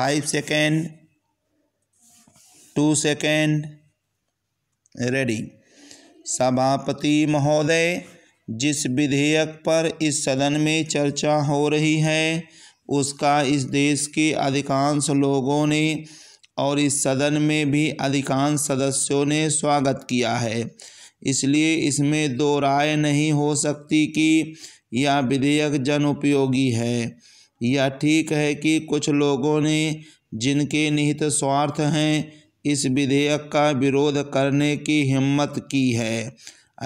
five second two second ready सभापति महोदय जिस विधेयक पर इस सदन में चर्चा हो रही है उसका इस देश के अधिकांश लोगों ने और इस सदन में भी अधिकांश सदस्यों ने स्वागत किया है इसलिए इसमें दो राय नहीं हो सकती कि यह विधेयक जन उपयोगी है यह ठीक है कि कुछ लोगों ने जिनके निहित स्वार्थ हैं इस विधेयक का विरोध करने की हिम्मत की है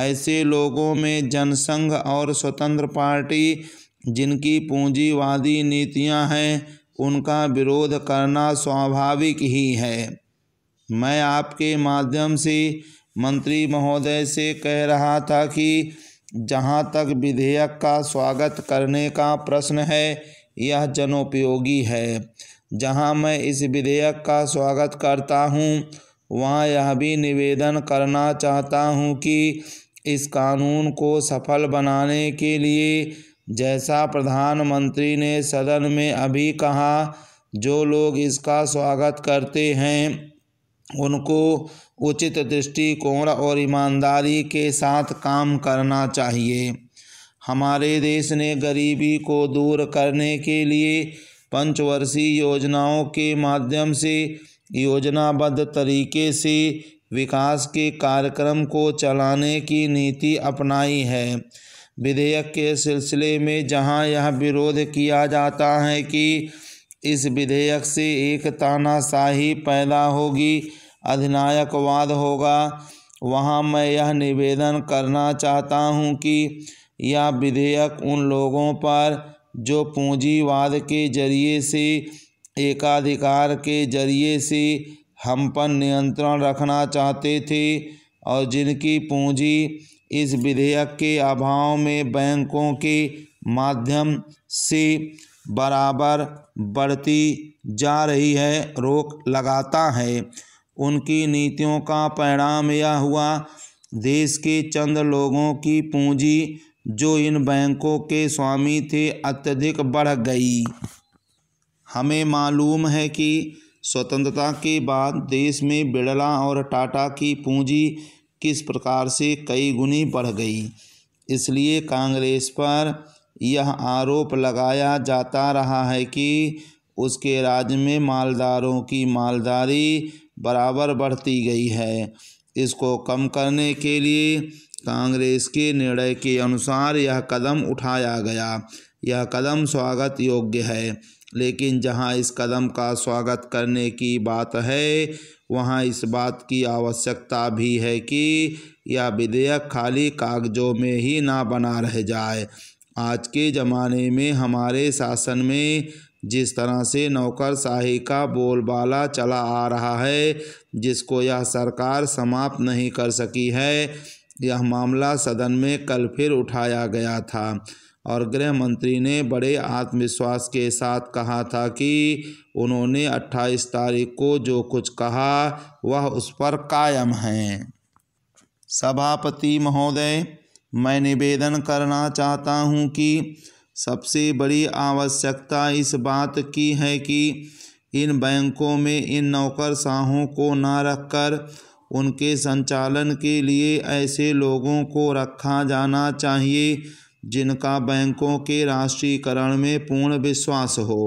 ऐसे लोगों में जनसंघ और स्वतंत्र पार्टी जिनकी पूंजीवादी नीतियां हैं उनका विरोध करना स्वाभाविक ही है मैं आपके माध्यम से मंत्री महोदय से कह रहा था कि जहां तक विधेयक का स्वागत करने का प्रश्न है यह जनोपयोगी है जहां मैं इस विधेयक का स्वागत करता हूं वहां यह भी निवेदन करना चाहता हूं कि इस कानून को सफल बनाने के लिए जैसा प्रधानमंत्री ने सदन में अभी कहा जो लोग इसका स्वागत करते हैं उनको उचित दृष्टिकोण और ईमानदारी के साथ काम करना चाहिए हमारे देश ने गरीबी को दूर करने के लिए पंचवर्षीय योजनाओं के माध्यम से योजनाबद्ध तरीके से विकास के कार्यक्रम को चलाने की नीति अपनाई है विधेयक के सिलसिले में जहां यह विरोध किया जाता है कि इस विधेयक से एक तानाशाही पैदा होगी अधिनायकवाद होगा वहां मैं यह निवेदन करना चाहता हूं कि या विधेयक उन लोगों पर जो पूंजीवाद के जरिए से एकाधिकार के जरिए से हम पर नियंत्रण रखना चाहते थे और जिनकी पूंजी इस विधेयक के अभाव में बैंकों के माध्यम से बराबर बढ़ती जा रही है रोक लगाता है उनकी नीतियों का परिणाम यह हुआ देश के चंद लोगों की पूंजी जो इन बैंकों के स्वामी थे अत्यधिक बढ़ गई हमें मालूम है कि स्वतंत्रता के बाद देश में बिड़ला और टाटा की पूंजी किस प्रकार से कई गुनी बढ़ गई इसलिए कांग्रेस पर यह आरोप लगाया जाता रहा है कि उसके राज्य में मालदारों की मालदारी बराबर बढ़ती गई है इसको कम करने के लिए कांग्रेस के निर्णय के अनुसार यह कदम उठाया गया यह कदम स्वागत योग्य है लेकिन जहां इस कदम का स्वागत करने की बात है वहां इस बात की आवश्यकता भी है कि यह विधेयक खाली कागजों में ही ना बना रह जाए आज के ज़माने में हमारे शासन में जिस तरह से नौकरशाही का बोलबाला चला आ रहा है जिसको यह सरकार समाप्त नहीं कर सकी है यह मामला सदन में कल फिर उठाया गया था और गृह मंत्री ने बड़े आत्मविश्वास के साथ कहा था कि उन्होंने 28 तारीख को जो कुछ कहा वह उस पर कायम हैं सभापति महोदय मैं निवेदन करना चाहता हूं कि सबसे बड़ी आवश्यकता इस बात की है कि इन बैंकों में इन नौकरशाहों को ना रखकर उनके संचालन के लिए ऐसे लोगों को रखा जाना चाहिए जिनका बैंकों के राष्ट्रीयकरण में पूर्ण विश्वास हो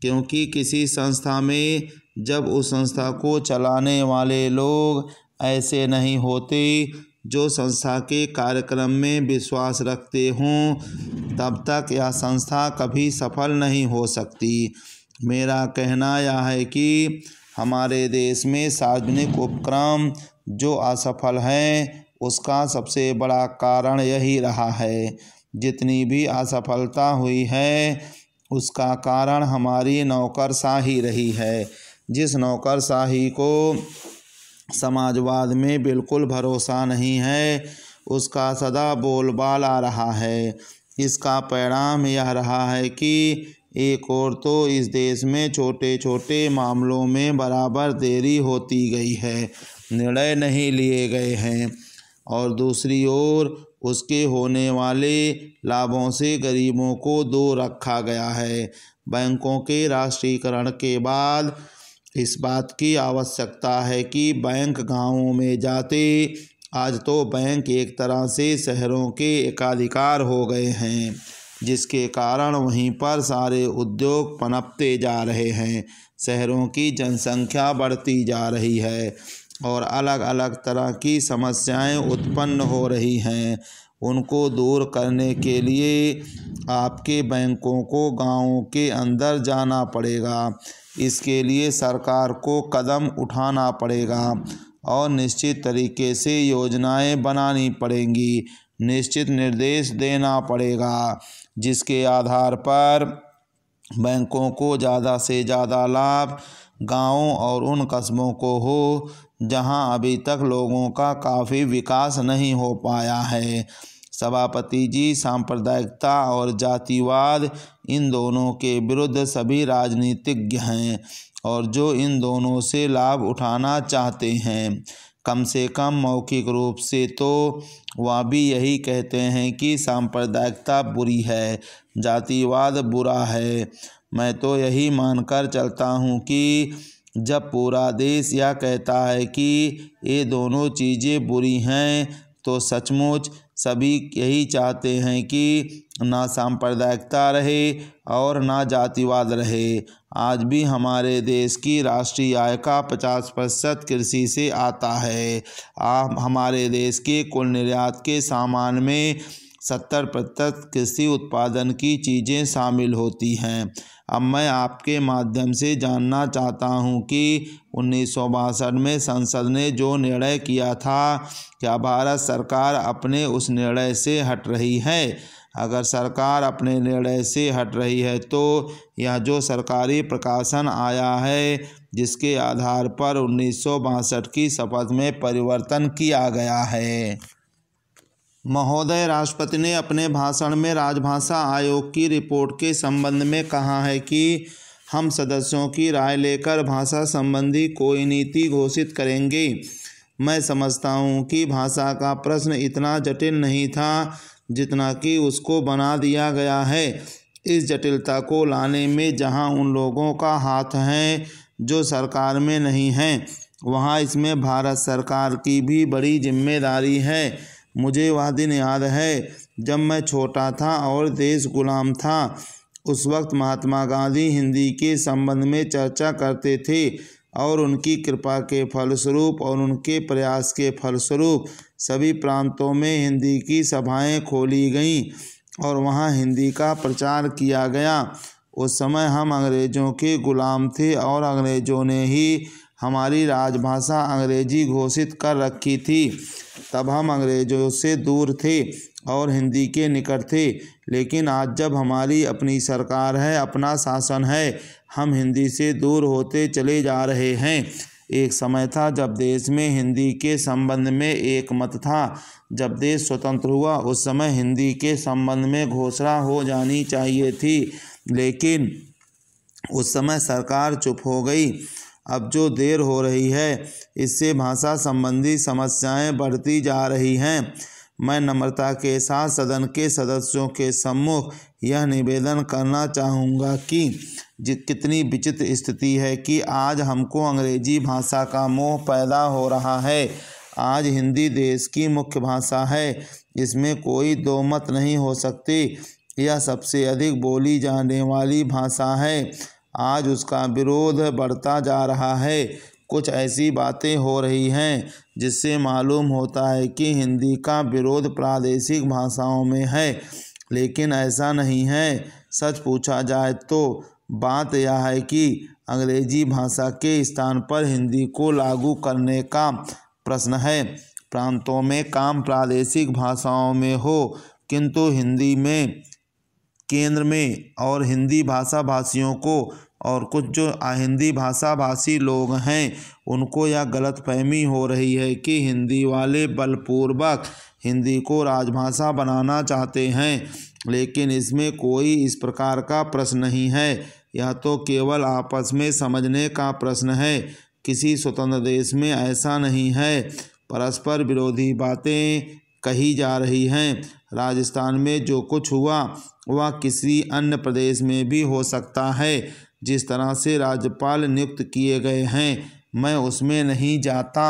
क्योंकि किसी संस्था में जब उस संस्था को चलाने वाले लोग ऐसे नहीं होते जो संस्था के कार्यक्रम में विश्वास रखते हों तब तक यह संस्था कभी सफल नहीं हो सकती मेरा कहना यह है कि हमारे देश में सार्वजनिक उपक्रम जो असफल हैं उसका सबसे बड़ा कारण यही रहा है जितनी भी असफलता हुई है उसका कारण हमारी नौकरशाही रही है जिस नौकरशाही को समाजवाद में बिल्कुल भरोसा नहीं है उसका सदा बोलबाल आ रहा है इसका परिणाम यह रहा है कि एक और तो इस देश में छोटे छोटे मामलों में बराबर देरी होती गई है निर्णय नहीं लिए गए हैं और दूसरी ओर उसके होने वाले लाभों से गरीबों को दो रखा गया है बैंकों के राष्ट्रीयकरण के बाद इस बात की आवश्यकता है कि बैंक गांवों में जाते आज तो बैंक एक तरह से शहरों के एकाधिकार हो गए हैं जिसके कारण वहीं पर सारे उद्योग पनपते जा रहे हैं शहरों की जनसंख्या बढ़ती जा रही है और अलग अलग तरह की समस्याएं उत्पन्न हो रही हैं उनको दूर करने के लिए आपके बैंकों को गांवों के अंदर जाना पड़ेगा इसके लिए सरकार को कदम उठाना पड़ेगा और निश्चित तरीके से योजनाएं बनानी पड़ेंगी निश्चित निर्देश देना पड़ेगा जिसके आधार पर बैंकों को ज़्यादा से ज़्यादा लाभ गांवों और उन कस्बों को हो जहां अभी तक लोगों का काफ़ी विकास नहीं हो पाया है सभापति जी सांप्रदायिकता और जातिवाद इन दोनों के विरुद्ध सभी राजनीतिज्ञ हैं और जो इन दोनों से लाभ उठाना चाहते हैं कम से कम मौखिक रूप से तो वह भी यही कहते हैं कि सांप्रदायिकता बुरी है जातिवाद बुरा है मैं तो यही मानकर चलता हूँ कि जब पूरा देश यह कहता है कि ये दोनों चीज़ें बुरी हैं तो सचमुच सभी यही चाहते हैं कि ना सांप्रदायिकता रहे और ना जातिवाद रहे आज भी हमारे देश की राष्ट्रीय आय का 50 प्रतिशत कृषि से आता है आ, हमारे देश के कुल निर्यात के सामान में सत्तर प्रतिशत कृषि उत्पादन की चीज़ें शामिल होती हैं अब मैं आपके माध्यम से जानना चाहता हूं कि उन्नीस में संसद ने जो निर्णय किया था क्या भारत सरकार अपने उस निर्णय से हट रही है अगर सरकार अपने निर्णय से हट रही है तो यह जो सरकारी प्रकाशन आया है जिसके आधार पर उन्नीस की शपथ में परिवर्तन किया गया है महोदय राष्ट्रपति ने अपने भाषण में राजभाषा आयोग की रिपोर्ट के संबंध में कहा है कि हम सदस्यों की राय लेकर भाषा संबंधी कोई नीति घोषित करेंगे मैं समझता हूँ कि भाषा का प्रश्न इतना जटिल नहीं था जितना कि उसको बना दिया गया है इस जटिलता को लाने में जहाँ उन लोगों का हाथ है जो सरकार में नहीं हैं वहाँ इसमें भारत सरकार की भी बड़ी जिम्मेदारी है मुझे वह दिन याद है जब मैं छोटा था और देश गुलाम था उस वक्त महात्मा गांधी हिंदी के संबंध में चर्चा करते थे और उनकी कृपा के फलस्वरूप और उनके प्रयास के फलस्वरूप सभी प्रांतों में हिंदी की सभाएं खोली गईं और वहां हिंदी का प्रचार किया गया उस समय हम अंग्रेज़ों के गुलाम थे और अंग्रेज़ों ने ही हमारी राजभाषा अंग्रेजी घोषित कर रखी थी तब हम अंग्रेज़ों से दूर थे और हिंदी के निकट थे लेकिन आज जब हमारी अपनी सरकार है अपना शासन है हम हिंदी से दूर होते चले जा रहे हैं एक समय था जब देश में हिंदी के संबंध में एक मत था जब देश स्वतंत्र हुआ उस समय हिंदी के संबंध में घोषणा हो जानी चाहिए थी लेकिन उस समय सरकार चुप हो गई अब जो देर हो रही है इससे भाषा संबंधी समस्याएं बढ़ती जा रही हैं मैं नम्रता के साथ सदन के सदस्यों के सम्मुख यह निवेदन करना चाहूँगा कि कितनी विचित्र स्थिति है कि आज हमको अंग्रेजी भाषा का मोह पैदा हो रहा है आज हिंदी देश की मुख्य भाषा है इसमें कोई दो मत नहीं हो सकती यह सबसे अधिक बोली जाने वाली भाषा है आज उसका विरोध बढ़ता जा रहा है कुछ ऐसी बातें हो रही हैं जिससे मालूम होता है कि हिंदी का विरोध प्रादेशिक भाषाओं में है लेकिन ऐसा नहीं है सच पूछा जाए तो बात यह है कि अंग्रेजी भाषा के स्थान पर हिंदी को लागू करने का प्रश्न है प्रांतों में काम प्रादेशिक भाषाओं में हो किंतु हिंदी में केंद्र में और हिंदी भाषा भाषियों को और कुछ जो हिंदी भाषा भाषी लोग हैं उनको यह गलतफहमी हो रही है कि हिंदी वाले बलपूर्वक हिंदी को राजभाषा बनाना चाहते हैं लेकिन इसमें कोई इस प्रकार का प्रश्न नहीं है यह तो केवल आपस में समझने का प्रश्न है किसी स्वतंत्र देश में ऐसा नहीं है परस्पर विरोधी बातें कही जा रही हैं राजस्थान में जो कुछ हुआ वह किसी अन्य प्रदेश में भी हो सकता है जिस तरह से राज्यपाल नियुक्त किए गए हैं मैं उसमें नहीं जाता